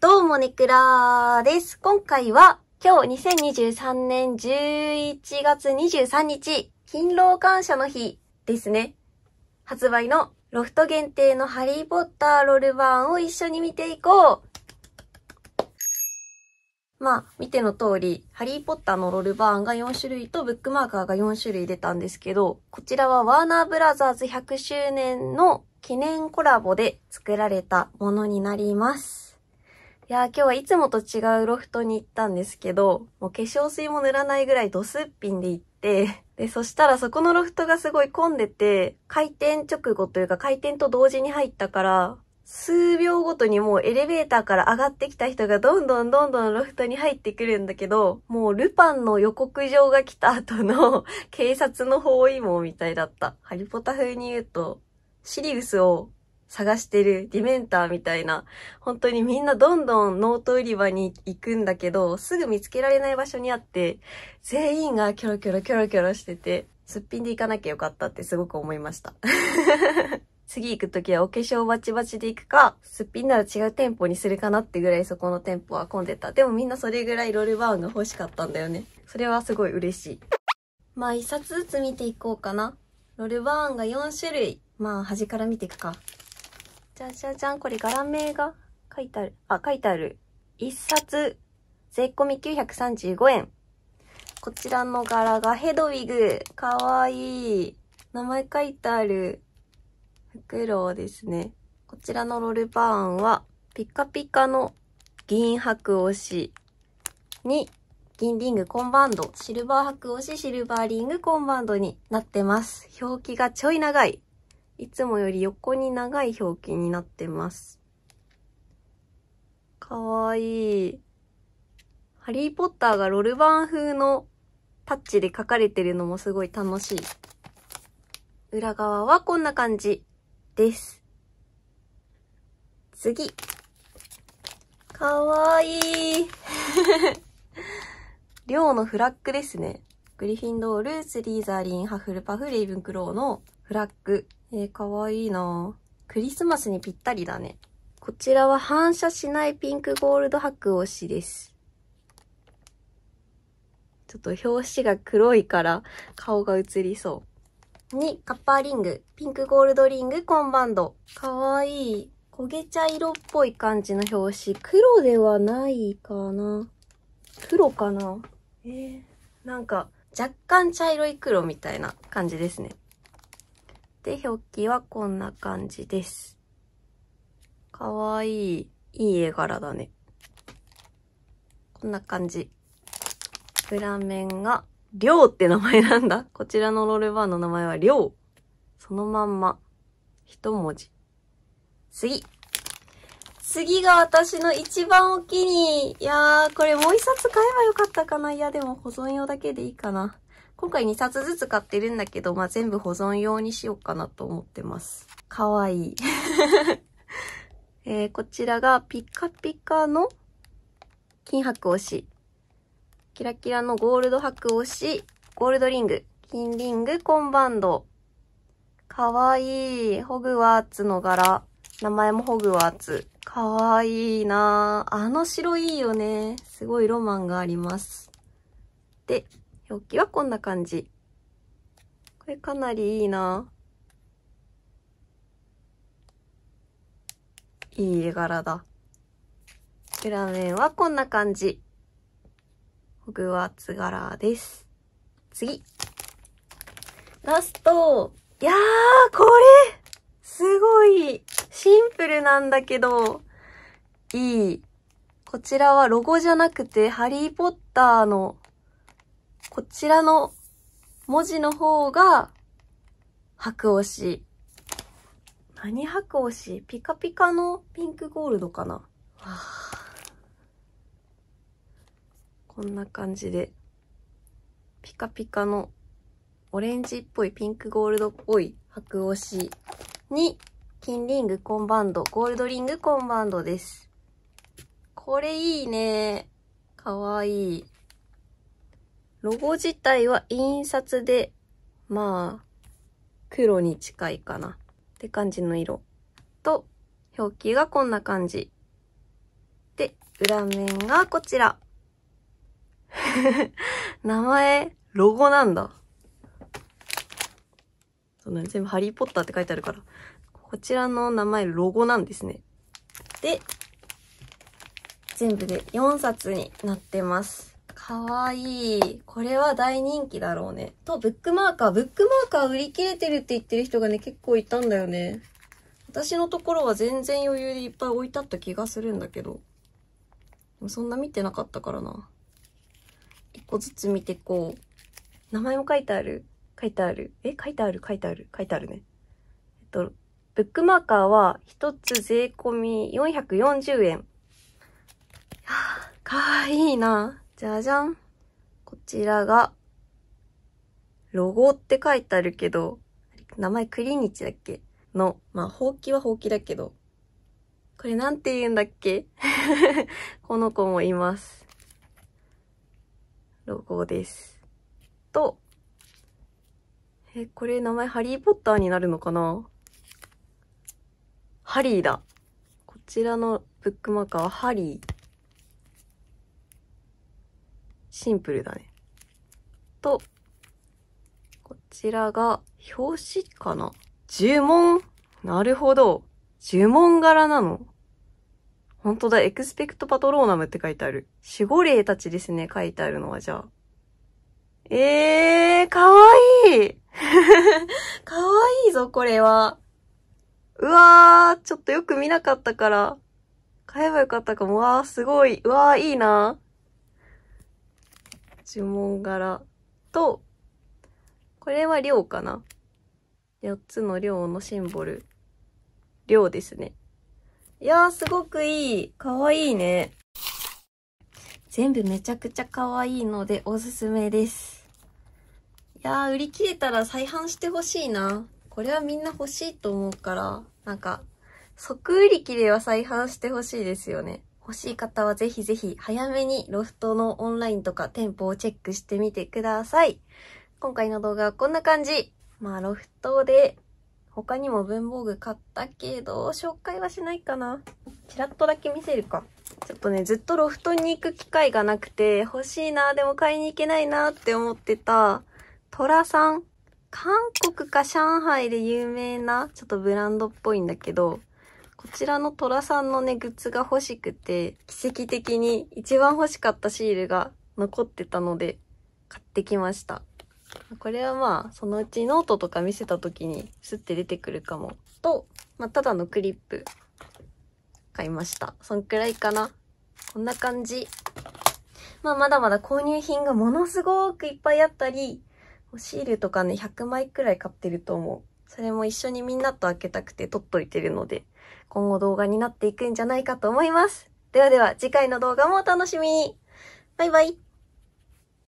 どうもねくらです。今回は今日2023年11月23日、勤労感謝の日ですね。発売のロフト限定のハリーポッターロール版を一緒に見ていこう。まあ、見ての通り、ハリーポッターのロールバーンが4種類とブックマーカーが4種類出たんですけど、こちらはワーナーブラザーズ100周年の記念コラボで作られたものになります。いや今日はいつもと違うロフトに行ったんですけど、もう化粧水も塗らないぐらいドスっぴんで行って、で、そしたらそこのロフトがすごい混んでて、回転直後というか回転と同時に入ったから、数秒ごとにもうエレベーターから上がってきた人がどんどんどんどんロフトに入ってくるんだけど、もうルパンの予告状が来た後の 警察の包囲網みたいだった。ハリポタ風に言うと、シリウスを探してるディメンターみたいな、本当にみんなどんどんノート売り場に行くんだけど、すぐ見つけられない場所にあって、全員がキョロキョロキョロキョロしてて、すっぴんで行かなきゃよかったってすごく思いました。次行くときはお化粧バチバチで行くか、すっぴんなら違う店舗にするかなってぐらいそこの店舗は混んでた。でもみんなそれぐらいロールバウンが欲しかったんだよね。それはすごい嬉しい。まあ一冊ずつ見ていこうかな。ロールバーンが4種類。まあ端から見ていくか。じゃじゃじゃん、これ柄名が書いてある。あ、書いてある。一冊、税込み935円。こちらの柄がヘドウィグ。かわいい。名前書いてある。フクロウですね。こちらのロルバーンは、ピッカピカの銀白押しに、銀リングコンバンド、シルバー白押し、シルバーリングコンバンドになってます。表記がちょい長い。いつもより横に長い表記になってます。かわいい。ハリーポッターがロルバン風のタッチで書かれてるのもすごい楽しい。裏側はこんな感じです。次。かわいい。量 のフラッグですね。グリフィンドール、スリーザーリン、ハフルパフ、レイブンクローのフラッグ。えー、かわいいなクリスマスにぴったりだね。こちらは反射しないピンクゴールド白押しです。ちょっと表紙が黒いから顔が映りそう。2、カッパーリング。ピンクゴールドリング、コンバンド。かわいい。焦げ茶色っぽい感じの表紙。黒ではないかな。黒かなえー、なんか、若干茶色い黒みたいな感じですね。で、表記はこんな感じです。かわいい。いい絵柄だね。こんな感じ。裏面が、りょうって名前なんだ。こちらのロールバーの名前はりょう。そのまんま。一文字。次。次が私の一番お気にいやー、これもう一冊買えばよかったかな。いや、でも保存用だけでいいかな。今回二冊ずつ買ってるんだけど、まあ、全部保存用にしようかなと思ってます。かわいい。えー、こちらがピカピカの金箔推し。キラキラのゴールド箔推し、ゴールドリング、金リング、コンバンド。かわいい。ホグワーツの柄。名前もホグワーツ。かわいいなあの白いいよね。すごいロマンがあります。で、表記はこんな感じ。これかなりいいないい絵柄だ。裏面はこんな感じ。ホグワーツ柄です。次。ラスト。いやー、こなんだけど、いい。こちらはロゴじゃなくて、ハリーポッターの、こちらの文字の方が、白押し。何白押しピカピカのピンクゴールドかな、こんな感じで、ピカピカのオレンジっぽいピンクゴールドっぽい白押しに金リングコンバンド、ゴールドリングコンバンドです。これいいね。かわいい。ロゴ自体は印刷で、まあ、黒に近いかな。って感じの色。と、表記がこんな感じ。で、裏面がこちら。名前、ロゴなんだ。そうね、全部ハリーポッターって書いてあるから。こちらの名前ロゴなんですね。で、全部で4冊になってます。かわいい。これは大人気だろうね。と、ブックマーカー。ブックマーカー売り切れてるって言ってる人がね、結構いたんだよね。私のところは全然余裕でいっぱい置いてあった気がするんだけど。そんな見てなかったからな。一個ずつ見てこう。名前も書いてある。書いてある。え、書いてある、書いてある、書いてあるね。えっと、ブックマーカーは一つ税込み440円。あ、かわいいな。じゃじゃん。こちらが、ロゴって書いてあるけど、名前クリニチだっけの、まあ、ほうきはほうきだけど、これなんて言うんだっけ この子もいます。ロゴです。と、え、これ名前ハリーポッターになるのかなハリーだ。こちらのブックマーカーはハリー。シンプルだね。と、こちらが表紙かな呪文なるほど。呪文柄なの。本当だ、エクスペクトパトローナムって書いてある。守護霊たちですね、書いてあるのは、じゃあ。ええー、かわいい かわいいぞ、これは。うわー、ちょっとよく見なかったから、買えばよかったかも。うわー、すごい。うわー、いいな。呪文柄と、これは量かな。4つの量のシンボル。量ですね。いやー、すごくいい。かわいいね。全部めちゃくちゃ可愛いのでおすすめです。いやー、売り切れたら再販してほしいな。これはみんな欲しいと思うから。なんか、即売り切れは再販してほしいですよね。欲しい方はぜひぜひ早めにロフトのオンラインとか店舗をチェックしてみてください。今回の動画はこんな感じ。まあロフトで他にも文房具買ったけど、紹介はしないかな。ちらっとだけ見せるか。ちょっとね、ずっとロフトに行く機会がなくて、欲しいな、でも買いに行けないなって思ってた、トラさん韓国か上海で有名な、ちょっとブランドっぽいんだけど、こちらの虎さんのね、グッズが欲しくて、奇跡的に一番欲しかったシールが残ってたので、買ってきました。これはまあ、そのうちノートとか見せた時にスッて出てくるかも。と、まあ、ただのクリップ、買いました。そんくらいかな。こんな感じ。まあ、まだまだ購入品がものすごくいっぱいあったり、シールとかね、100枚くらい買ってると思う。それも一緒にみんなと開けたくて撮っといてるので、今後動画になっていくんじゃないかと思います。ではでは、次回の動画もお楽しみにバイバイ